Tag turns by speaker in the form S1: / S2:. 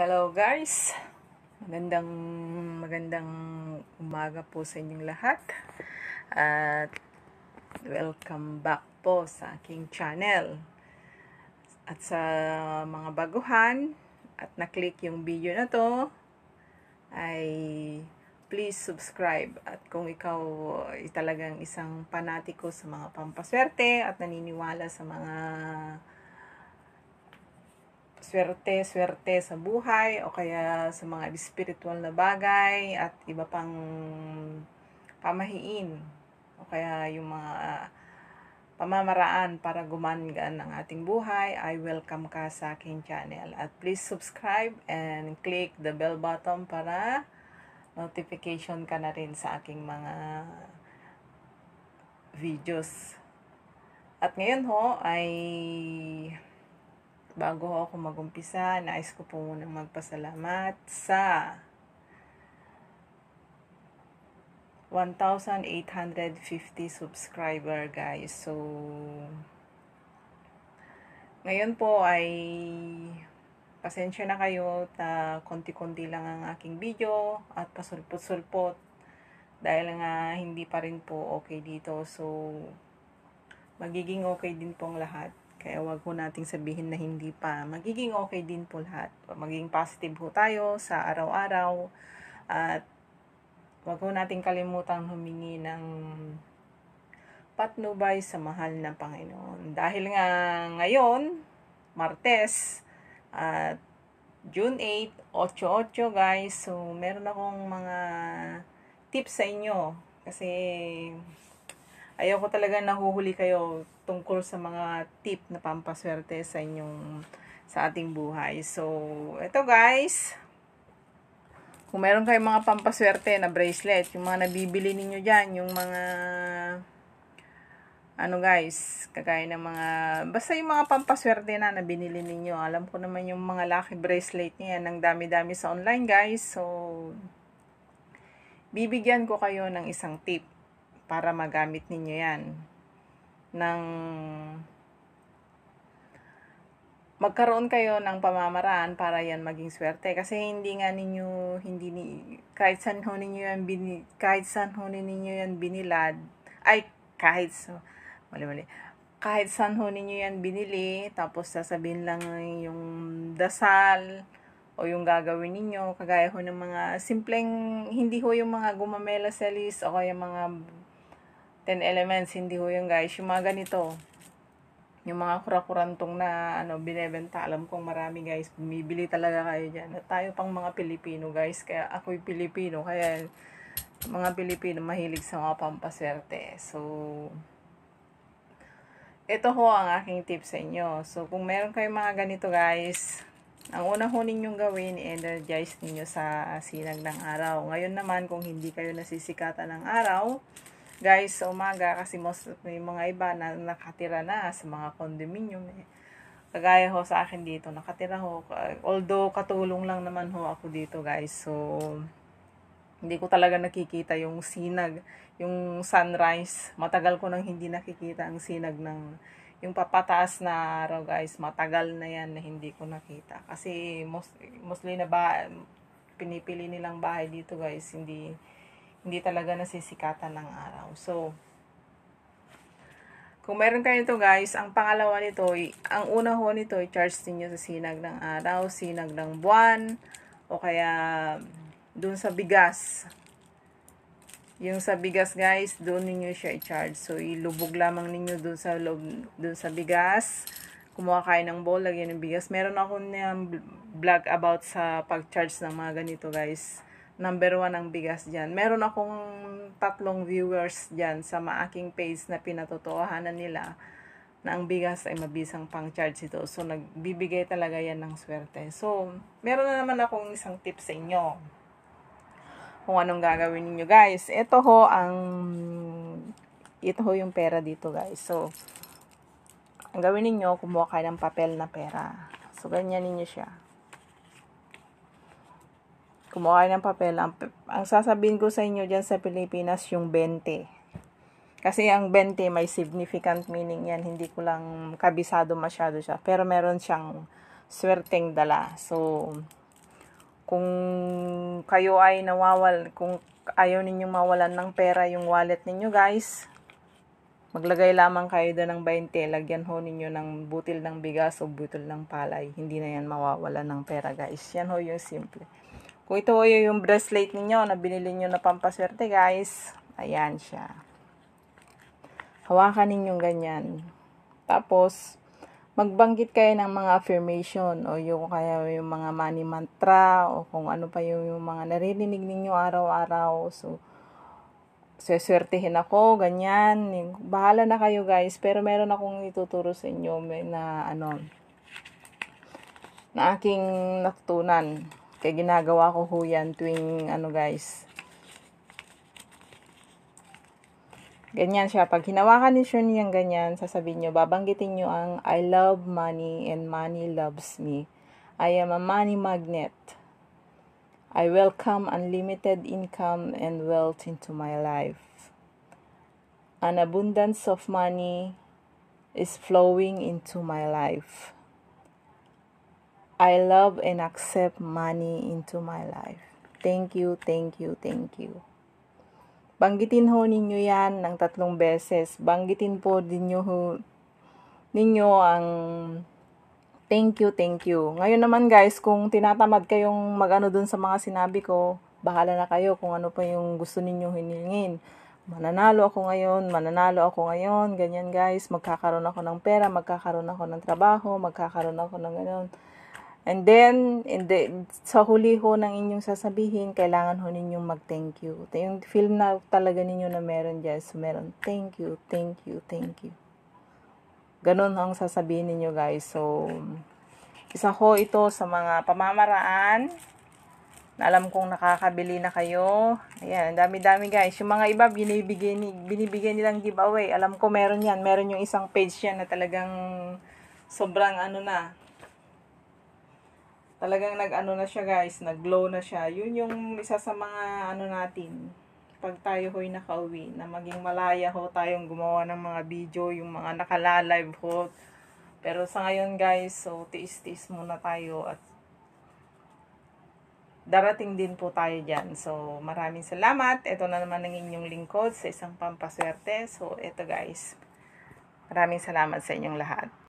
S1: Hello guys! Magandang magandang umaga po sa inyong lahat at welcome back po sa aking channel at sa mga baguhan at na-click yung video na to ay please subscribe at kung ikaw ay talagang isang panatiko sa mga pampaswerte at naniniwala sa mga swerte, swerte sa buhay o kaya sa mga spiritual na bagay at iba pang pamahiin o kaya yung mga pamamaraan para gumangaan ang ating buhay, I welcome ka sa aking channel. At please subscribe and click the bell button para notification ka na rin sa aking mga videos. At ngayon ho ay Bago ako magumpisa, nais ko po munang magpasalamat sa 1,850 subscriber guys. So, ngayon po ay pasensya na kayo ta konti-konti lang ang aking video at pasulpot-sulpot dahil nga hindi pa rin po okay dito. So, magiging okay din pong lahat. Kaya wag ho nating sabihin na hindi pa. Magiging okay din po lahat. Magiging positive ho tayo sa araw-araw. At wag ho nating kalimutang humingi ng patnubay sa mahal na Panginoon. Dahil nga ngayon, Martes, at June 8, 8-8 guys. So, meron akong mga tips sa inyo. Kasi, ayoko talaga nahuhuli kayo tungkol sa mga tip na pampaswerte sa inyong sa ating buhay. So, eto guys. Kung meron kayong mga pampaswerte na bracelet, yung mga nabibili ninyo dyan, yung mga ano guys, kagaya ng mga, basta yung mga pampaswerte na na binili ninyo. Alam ko naman yung mga lucky bracelet niya, ang dami-dami sa online guys. So, bibigyan ko kayo ng isang tip para magamit ninyo yan ng magkaroon kayo ng pamamaraan para yan maging swerte kasi hindi nga ninyo hindi ni kahit saan ho ninyo yan bini, kahit saan ho ninyo yan binilad ay kahit so mali mali kahit saan ho ninyo yan binili tapos sasabihin lang yung dasal o yung gagawin ninyo kagaya ho ng mga simpleng hindi ho yung mga gumamela selis o kaya mga 10 elements, hindi ho yung guys. Yung mga ganito, yung mga kurakurantong na ano, binebenta, alam kong marami guys, bumibili talaga kayo dyan. At tayo pang mga Pilipino guys, kaya ako'y Pilipino, kaya mga Pilipino mahilig sa mga pampaswerte. So, ito ho ang aking tip sa inyo. So, kung meron kayong mga ganito guys, ang una ho ninyong gawin, energize ninyo sa sinag ng araw. Ngayon naman, kung hindi kayo nasisikatan ng araw, guys sa umaga kasi most of may mga iba na nakatira na sa mga condominium eh. Kagaya ho sa akin dito, nakatira ho. Although katulong lang naman ho ako dito guys. So, hindi ko talaga nakikita yung sinag, yung sunrise. Matagal ko nang hindi nakikita ang sinag ng yung papataas na araw guys, matagal na yan na hindi ko nakita. Kasi most, mostly na ba, pinipili nilang bahay dito guys, hindi hindi talaga nasisikatan ng araw. So, kung meron kayo nito guys, ang pangalawa nito, ang una ho nito, i-charge ninyo sa sinag ng araw, sinag ng buwan, o kaya dun sa bigas. Yung sa bigas guys, doon niyo siya i-charge. So, ilubog lamang niyo doon sa, loob, dun sa bigas. Kumuha kayo ng bowl, lagyan ng bigas. Meron ako na vlog about sa pag-charge ng mga ganito guys number one ang bigas dyan. Meron akong tatlong viewers dyan sa maaking page na pinatotohanan nila na ang bigas ay mabisang pang charge ito. So, nagbibigay talaga yan ng swerte. So, meron na naman akong isang tip sa inyo. Kung anong gagawin niyo guys. Ito ho ang, ito ho yung pera dito guys. So, ang gawin niyo kumuha kayo ng papel na pera. So, ganyan niyo siya kumuha ng papel. Ang, ang sasabihin ko sa inyo dyan sa Pilipinas, yung 20. Kasi ang 20 may significant meaning yan. Hindi ko lang kabisado masyado siya. Pero meron siyang swerteng dala. So, kung kayo ay nawawal, kung ayaw ninyong mawalan ng pera yung wallet ninyo guys, maglagay lamang kayo doon ng 20, lagyan ho ninyo ng butil ng bigas o butil ng palay. Hindi na yan mawawalan ng pera guys. Yan ho yung simple. Kung ito ay yung bracelet ninyo na binili nyo na pampaswerte guys, ayan siya. Hawakan ninyong ganyan. Tapos, magbanggit kayo ng mga affirmation o yung kaya yung mga money mantra o kung ano pa yung, yung mga naririnig ninyo araw-araw. So, swertihin ako, ganyan. Bahala na kayo guys, pero meron akong ituturo sa inyo na ano, na aking natutunan. Kaya ginagawa ko ho yan tuwing ano guys. Ganyan siya. Pag hinawakan ni Shun yung ganyan, sasabihin nyo, babanggitin nyo ang I love money and money loves me. I am a money magnet. I welcome unlimited income and wealth into my life. An abundance of money is flowing into my life. I love and accept money into my life. Thank you, thank you, thank you. Banggitin ho ninyo yan ng tatlong beses. Banggitin po ninyo ho, ninyo ang thank you, thank you. Ngayon naman guys, kung tinatamad kayong magano dun sa mga sinabi ko, bahala na kayo kung ano pa yung gusto ninyo hinilingin. Mananalo ako ngayon, mananalo ako ngayon, ganyan guys, magkakaroon ako ng pera, magkakaroon ako ng trabaho, magkakaroon ako ng ganyan And then, in the, sa huli ho ng inyong sasabihin, kailangan ho ninyong mag-thank you. Yung film na talaga ninyo na meron dyan, meron, thank you, thank you, thank you. Ganun ang sasabihin ninyo guys. So, isa ho ito sa mga pamamaraan na alam kong nakakabili na kayo. Ayan, dami-dami guys. Yung mga iba, binibigyan, binibigay nilang giveaway. Alam ko meron yan. Meron yung isang page yan na talagang sobrang ano na, Talagang nag-ano na siya guys, nag-glow na siya. Yun yung isa sa mga ano natin, pag tayo ho'y nakauwi, na maging malaya ho tayong gumawa ng mga video, yung mga nakala-live ho. Pero sa ngayon guys, so tiis-tiis muna tayo at darating din po tayo dyan. So maraming salamat. Ito na naman ang inyong lingkod sa isang pampaswerte. So ito guys, maraming salamat sa inyong lahat.